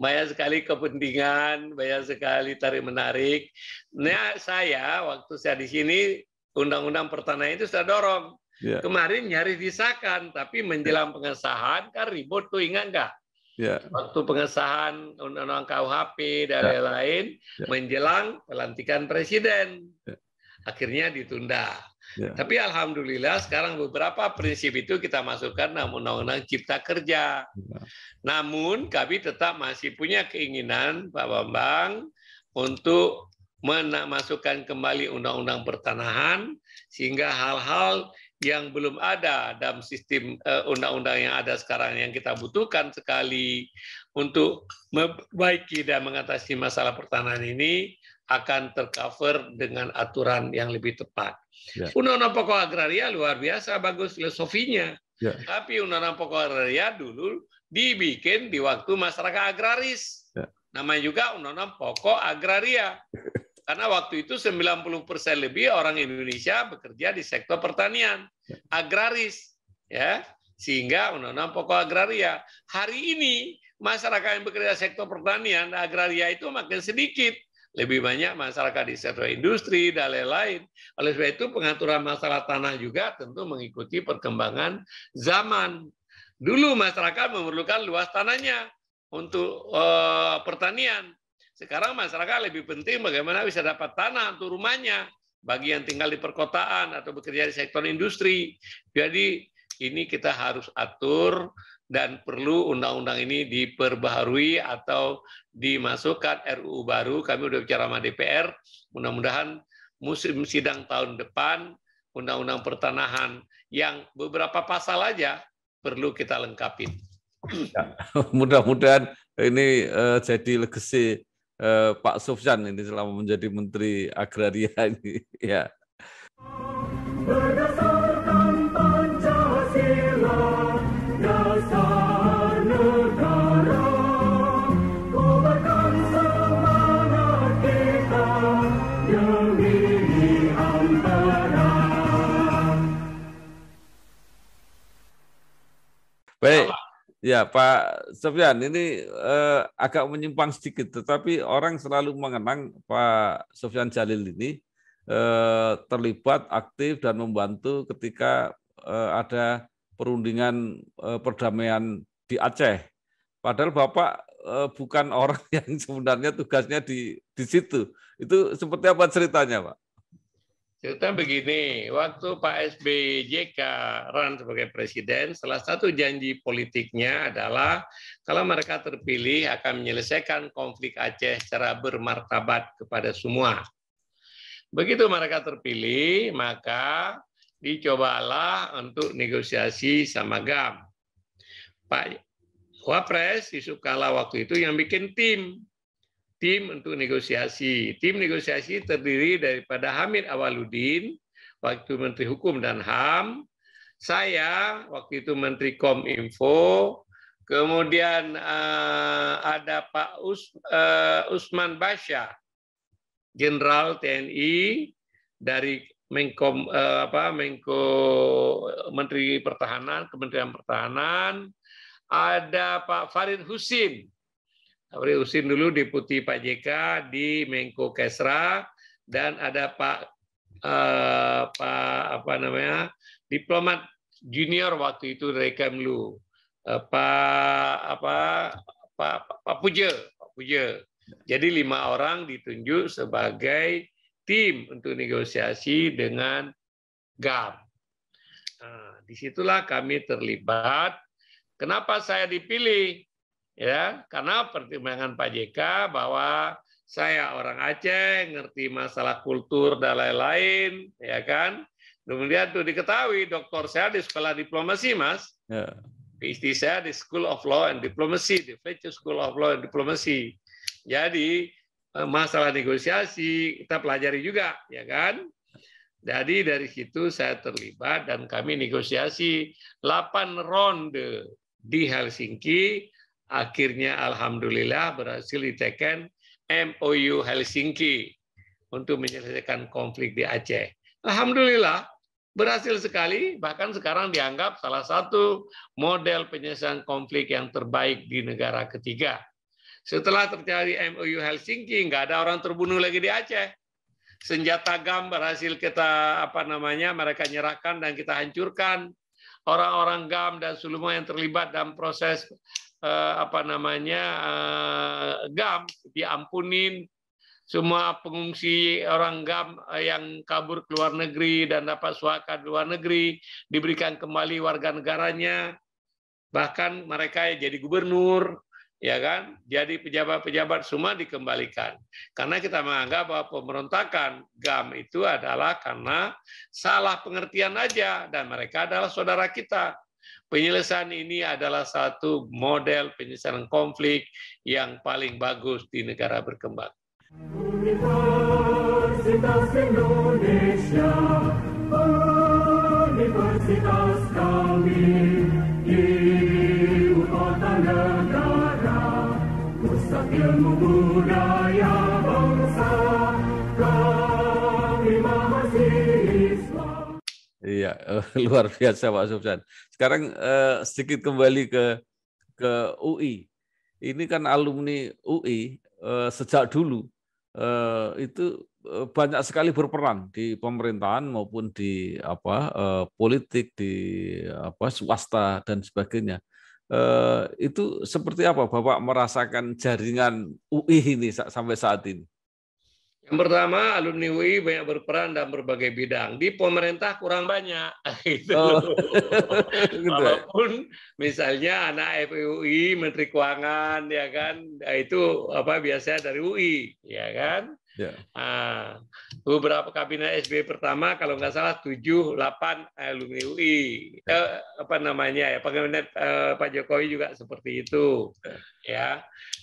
banyak sekali kepentingan, banyak sekali tarik menarik. Nah, saya waktu saya di sini undang-undang pertanahan itu sudah dorong. Yeah. Kemarin nyaris disahkan, tapi menjelang pengesahan kan ribut tuh ingat nggak? Yeah. Waktu pengesahan undang-undang KUHP dan ya. lain-lain yeah. menjelang pelantikan presiden, yeah. akhirnya ditunda Ya. Tapi alhamdulillah sekarang beberapa prinsip itu kita masukkan dalam undang-undang cipta kerja. Ya. Namun kami tetap masih punya keinginan Pak Bambang untuk memasukkan kembali undang-undang pertanahan sehingga hal-hal yang belum ada dalam sistem eh, undang-undang yang ada sekarang yang kita butuhkan sekali untuk membaiki dan mengatasi masalah pertanahan ini akan tercover dengan aturan yang lebih tepat. Ya. Undang-undang pokok agraria luar biasa bagus filosofinya. Yeah. Tapi undang-undang pokok agraria dulu dibikin di waktu masyarakat agraris. Yeah. Namanya juga undang-undang pokok agraria. <laughs> Karena waktu itu 90% lebih orang Indonesia bekerja di sektor pertanian, ya. agraris, ya. Sehingga undang-undang pokok agraria. Hari ini masyarakat yang bekerja di sektor pertanian agraria itu makin sedikit lebih banyak masyarakat di sektor industri dan lain-lain. Oleh sebab itu pengaturan masalah tanah juga tentu mengikuti perkembangan zaman. Dulu masyarakat memerlukan luas tanahnya untuk uh, pertanian. Sekarang masyarakat lebih penting bagaimana bisa dapat tanah untuk rumahnya bagi yang tinggal di perkotaan atau bekerja di sektor industri. Jadi ini kita harus atur dan perlu undang-undang ini diperbaharui atau dimasukkan RUU baru. Kami sudah bicara sama DPR, mudah-mudahan musim sidang tahun depan Undang-Undang Pertanahan yang beberapa pasal aja perlu kita lengkapi. Ya, <laughs> mudah-mudahan ini uh, jadi legasi uh, Pak Sofyan ini selama menjadi Menteri Agraria ini <laughs> ya. Baik. Ya Pak Sofian, ini eh, agak menyimpang sedikit, tetapi orang selalu mengenang Pak Sofian Jalil ini eh, terlibat aktif dan membantu ketika eh, ada perundingan eh, perdamaian di Aceh. Padahal Bapak eh, bukan <laughs> orang yang sebenarnya tugasnya di di situ. Itu seperti apa ceritanya, Pak? Cerita begini, waktu Pak SBY run sebagai presiden, salah satu janji politiknya adalah kalau mereka terpilih akan menyelesaikan konflik Aceh secara bermartabat kepada semua. Begitu mereka terpilih, maka dicobalah untuk negosiasi sama GAM. Pak Wapres Yusuf Kala waktu itu yang bikin tim tim untuk negosiasi. Tim negosiasi terdiri daripada Hamid Awaludin, waktu Menteri Hukum dan HAM, saya waktu itu Menteri Kominfo, kemudian uh, ada Pak Us, uh, Usman Basya, Jenderal TNI dari Menkom uh, apa Menko Menteri Pertahanan, Kementerian Pertahanan, ada Pak Farid Husin, Amri Usin dulu Deputi Pak JK di Menko Kesra dan ada Pak eh, Pak apa namanya diplomat junior waktu itu dari Kemlu eh, Pak apa Pak Pak Puja Pak Puja jadi lima orang ditunjuk sebagai tim untuk negosiasi dengan GAM. Nah, disitulah kami terlibat. Kenapa saya dipilih? ya karena pertimbangan Pak JK bahwa saya orang Aceh ngerti masalah kultur dan lain-lain ya kan kemudian tuh diketahui doktor saya di sekolah diplomasi mas ya. PhD saya di School of Law and Diplomacy di Fletcher School of Law and Diplomacy jadi eh, masalah negosiasi kita pelajari juga ya kan jadi dari situ saya terlibat dan kami negosiasi 8 ronde di Helsinki akhirnya alhamdulillah berhasil diteken MOU Helsinki untuk menyelesaikan konflik di Aceh. Alhamdulillah berhasil sekali bahkan sekarang dianggap salah satu model penyelesaian konflik yang terbaik di negara ketiga. Setelah terjadi MOU Helsinki, nggak ada orang terbunuh lagi di Aceh. Senjata GAM berhasil kita apa namanya mereka nyerahkan dan kita hancurkan orang-orang GAM dan seluruh yang terlibat dalam proses Eh, apa namanya eh, GAM diampunin semua pengungsi orang GAM eh, yang kabur ke luar negeri dan dapat suaka di luar negeri diberikan kembali warga negaranya bahkan mereka jadi gubernur ya kan jadi pejabat-pejabat semua dikembalikan karena kita menganggap bahwa pemberontakan GAM itu adalah karena salah pengertian aja dan mereka adalah saudara kita penyelesaian ini adalah satu model penyelesaian konflik yang paling bagus di negara berkembang. Universitas Indonesia, Universitas kami. Iya, <laughs> luar biasa Pak Sufyan. Sekarang eh, sedikit kembali ke ke UI. Ini kan alumni UI eh, sejak dulu eh, itu eh, banyak sekali berperan di pemerintahan maupun di apa eh, politik di apa swasta dan sebagainya. Uh, itu seperti apa Bapak merasakan jaringan UI ini sampai saat ini? Yang pertama, alumni UI banyak berperan dalam berbagai bidang. Di pemerintah kurang banyak. <laughs> Gitu oh. <laughs> Gitu ya? Walaupun misalnya anak FUI, Menteri Keuangan, ya kan, nah itu apa biasanya dari UI, ya kan. Yeah. Nah, beberapa kabinet SBY pertama kalau nggak salah 7, 8 alumni UI. Ya. Eh, apa namanya ya, kabinet eh, Pak Jokowi juga seperti itu. Ya. ya.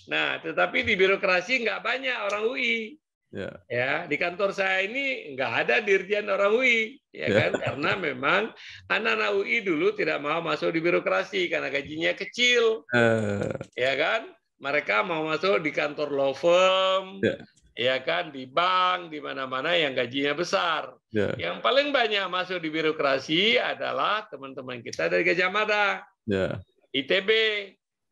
Nah, tetapi di birokrasi nggak banyak orang UI Ya. ya di kantor saya ini nggak ada dirjen orang UI, ya, ya kan? Yeah. Karena memang anak-anak UI dulu tidak mau masuk di birokrasi karena gajinya kecil, uh. ya kan? Mereka mau masuk di kantor law firm, ya, ya kan? Di bank, di mana-mana yang gajinya besar. Yeah. Yang paling banyak masuk di birokrasi adalah teman-teman kita dari Gajah Mada, yeah. ITB,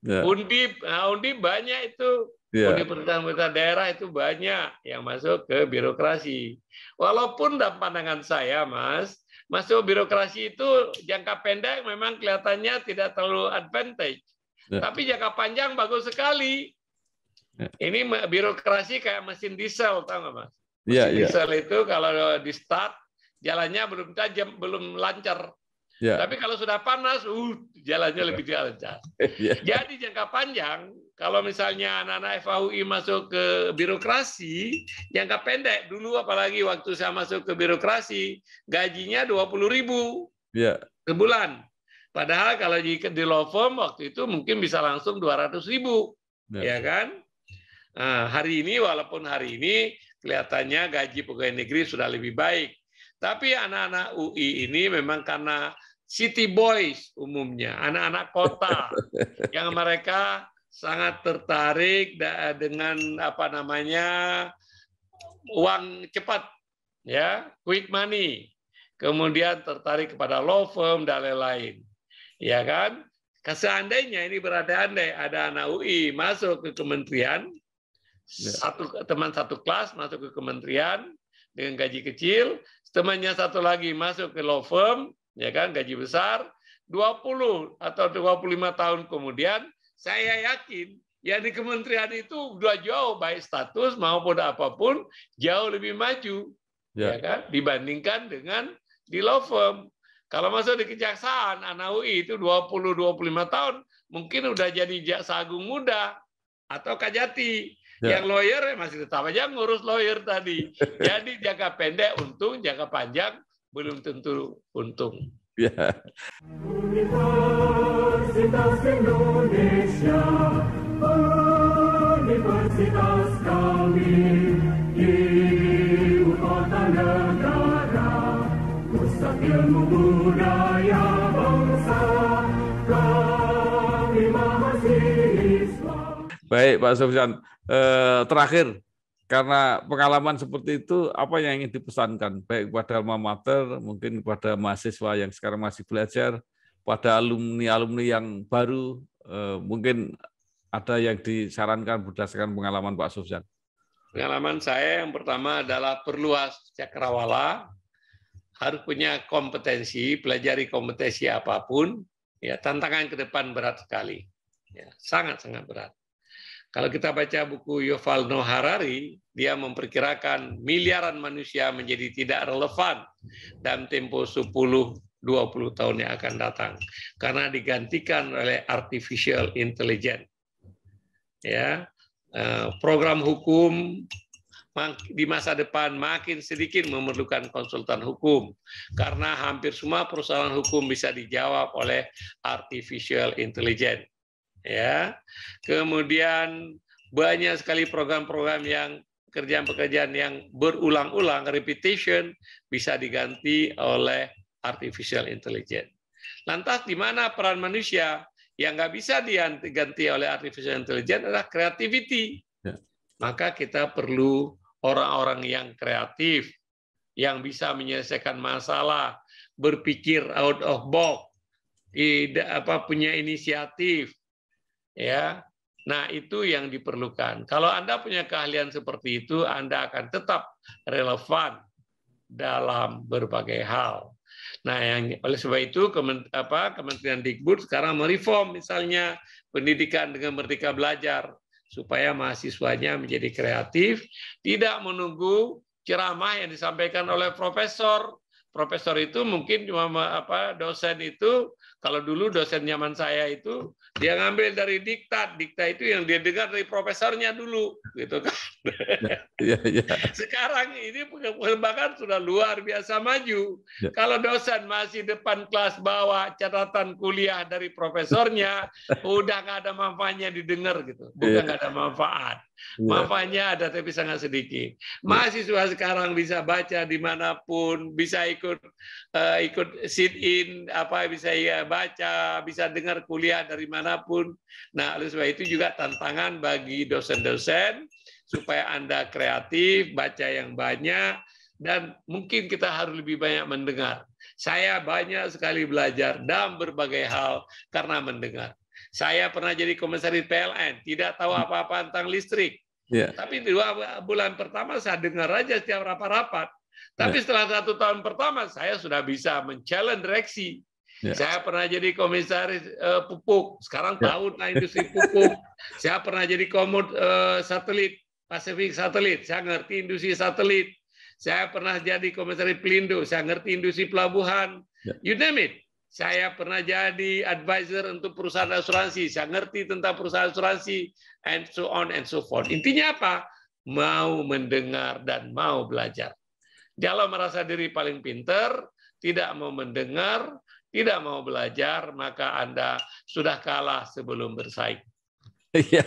yeah. Undip, nah, Undip banyak itu Yeah. perusahaan pemerintah daerah itu banyak yang masuk ke birokrasi. Walaupun dalam pandangan saya, Mas, masuk birokrasi itu jangka pendek memang kelihatannya tidak terlalu advantage. Yeah. Tapi jangka panjang bagus sekali. Yeah. Ini birokrasi kayak mesin diesel, tahu nggak, Mas? Iya, mesin yeah, diesel itu kalau di start, jalannya belum tajam, belum lancar. Yeah. Tapi kalau sudah panas, uh, jalannya lebih lancar. <laughs> Yeah. Jadi jangka panjang, kalau misalnya anak-anak FAUI masuk ke birokrasi, jangka pendek dulu apalagi waktu saya masuk ke birokrasi, gajinya rp ribu yeah. Ya. bulan. Padahal kalau di, di law firm waktu itu mungkin bisa langsung rp ribu. Yeah. Ya kan? Nah, hari ini walaupun hari ini kelihatannya gaji pegawai negeri sudah lebih baik. Tapi anak-anak UI ini memang karena city boys umumnya, anak-anak kota <laughs> yang mereka sangat tertarik dengan apa namanya uang cepat ya, quick money. Kemudian tertarik kepada law firm dan lain-lain. Ya kan? Seandainya ini berada andai ada anak UI masuk ke kementerian, ya. satu teman satu kelas masuk ke kementerian dengan gaji kecil, temannya satu lagi masuk ke law firm ya kan gaji besar 20 atau 25 tahun kemudian saya yakin ya di kementerian itu dua jauh baik status maupun apapun jauh lebih maju ya, ya kan dibandingkan dengan di law firm kalau masuk di kejaksaan anak UI itu 20 25 tahun mungkin udah jadi jaksa agung muda atau kajati Ya. Yang lawyer masih tetap aja ngurus lawyer tadi. <laughs> Jadi jaga pendek untung, jaga panjang belum tentu untung. Ya. Universitas Indonesia, Universitas kami, ibu kota negara, pusat ilmu budaya bangsa, kami mahasiswa. Baik Pak Sofyan, eh, terakhir karena pengalaman seperti itu apa yang ingin dipesankan baik kepada alma mater mungkin kepada mahasiswa yang sekarang masih belajar pada alumni alumni yang baru eh, mungkin ada yang disarankan berdasarkan pengalaman Pak Sofyan pengalaman saya yang pertama adalah perluas cakrawala harus punya kompetensi pelajari kompetensi apapun ya tantangan ke depan berat sekali ya sangat sangat berat kalau kita baca buku Yuval Noah Harari, dia memperkirakan miliaran manusia menjadi tidak relevan dalam tempo 10 20 tahun yang akan datang karena digantikan oleh artificial intelligence. Ya, eh, program hukum di masa depan makin sedikit memerlukan konsultan hukum karena hampir semua persoalan hukum bisa dijawab oleh artificial intelligence ya. Kemudian banyak sekali program-program yang pekerjaan-pekerjaan yang berulang-ulang repetition bisa diganti oleh artificial intelligence. Lantas di mana peran manusia yang nggak bisa diganti oleh artificial intelligence adalah creativity. Ya. Maka kita perlu orang-orang yang kreatif, yang bisa menyelesaikan masalah, berpikir out of box, tidak apa punya inisiatif, ya Nah, itu yang diperlukan. Kalau Anda punya keahlian seperti itu, Anda akan tetap relevan dalam berbagai hal. Nah, yang oleh sebab itu Kemen, apa, Kementerian Dikbud sekarang mereform misalnya pendidikan dengan merdeka belajar supaya mahasiswanya menjadi kreatif, tidak menunggu ceramah yang disampaikan oleh profesor. Profesor itu mungkin cuma apa dosen itu kalau dulu dosen nyaman saya itu dia ngambil dari diktat, diktat itu yang dia dengar dari profesornya dulu, gitu kan. <laughs> Ya, ya. Sekarang ini perkembangan sudah luar biasa maju. Ya. Kalau dosen masih depan kelas bawa catatan kuliah dari profesornya, <laughs> udah nggak ada manfaatnya didengar gitu, bukan iya. nggak ada manfaat. Iya. Makanya ada tapi sangat sedikit. Iya. Mahasiswa sekarang bisa baca dimanapun, bisa ikut uh, ikut sit in apa bisa ya baca, bisa dengar kuliah dari manapun. Nah, oleh sebab itu juga tantangan bagi dosen-dosen supaya anda kreatif, baca yang banyak, dan mungkin kita harus lebih banyak mendengar. Saya banyak sekali belajar dalam berbagai hal karena mendengar. Saya pernah jadi komisaris PLN, tidak tahu hmm. apa-apa tentang listrik. Yeah. Tapi dua bulan pertama saya dengar aja setiap rapat-rapat. Iya. Tapi yeah. setelah satu tahun pertama saya sudah bisa mencalon direksi. Yeah. Saya pernah jadi komisaris uh, pupuk, sekarang yeah. tahu industri pupuk. <laughs> saya pernah jadi komod uh, satelit, Pacific satelit. Saya ngerti industri satelit. Saya pernah jadi komisaris pelindo, saya ngerti industri pelabuhan. Yeah. You name it. Saya pernah jadi advisor untuk perusahaan asuransi. Saya ngerti tentang perusahaan asuransi and so on and so forth. Intinya apa? Mau mendengar dan mau belajar. Kalau merasa diri paling pinter, tidak mau mendengar, tidak mau belajar, maka Anda sudah kalah sebelum bersaing. Iya,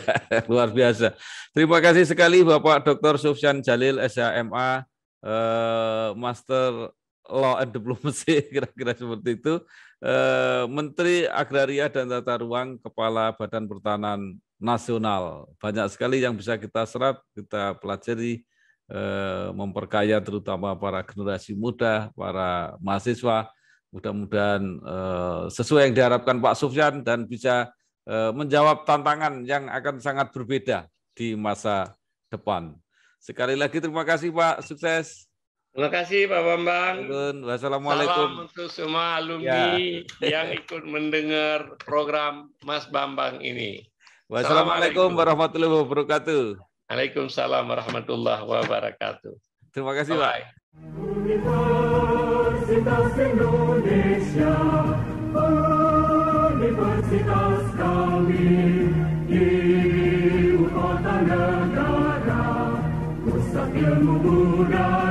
luar biasa. Terima kasih sekali Bapak Dr. Sufyan Jalil, SHMA, eh, Master law and diplomacy <laughs> kira-kira seperti itu eh, Menteri Agraria dan Tata Ruang Kepala Badan Pertanahan Nasional banyak sekali yang bisa kita serap kita pelajari eh, memperkaya terutama para generasi muda para mahasiswa mudah-mudahan eh, sesuai yang diharapkan Pak Sufyan dan bisa menjawab tantangan yang akan sangat berbeda di masa depan. Sekali lagi terima kasih Pak, sukses. Terima kasih Pak Bambang. Wassalamualaikum. Salam untuk semua alumni ya. yang ikut mendengar program Mas Bambang ini. Wassalamualaikum warahmatullahi wabarakatuh. Waalaikumsalam warahmatullahi wabarakatuh. Terima kasih Bye. Pak. Universitas Indonesia, Universitas kami, Ibu Kota Negara, Pusat Ilmu Budaya.